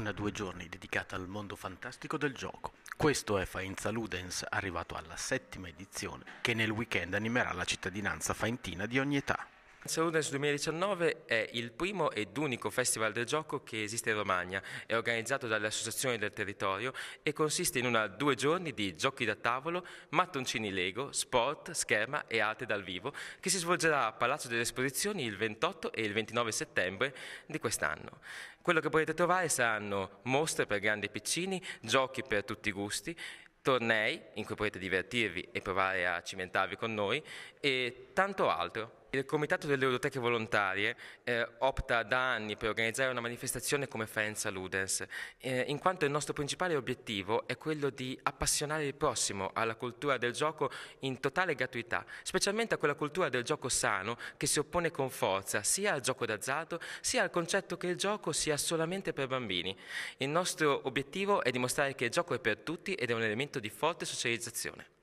una due giorni dedicata al mondo fantastico del gioco. Questo è Faenza Ludens, arrivato alla settima edizione, che nel weekend animerà la cittadinanza faentina di ogni età. Saludens 2019 è il primo ed unico festival del gioco che esiste in Romagna, è organizzato dalle associazioni del territorio e consiste in una due giorni di giochi da tavolo, mattoncini Lego, sport, scherma e arte dal vivo che si svolgerà a Palazzo delle Esposizioni il 28 e il 29 settembre di quest'anno. Quello che potrete trovare saranno mostre per grandi e piccini, giochi per tutti i gusti, tornei in cui potete divertirvi e provare a cimentarvi con noi e tanto altro. Il Comitato delle Ludoteche Volontarie eh, opta da anni per organizzare una manifestazione come Faenza Ludens, eh, in quanto il nostro principale obiettivo è quello di appassionare il prossimo alla cultura del gioco in totale gratuità, specialmente a quella cultura del gioco sano che si oppone con forza sia al gioco d'azzardo sia al concetto che il gioco sia solamente per bambini. Il nostro obiettivo è dimostrare che il gioco è per tutti ed è un elemento di forte socializzazione.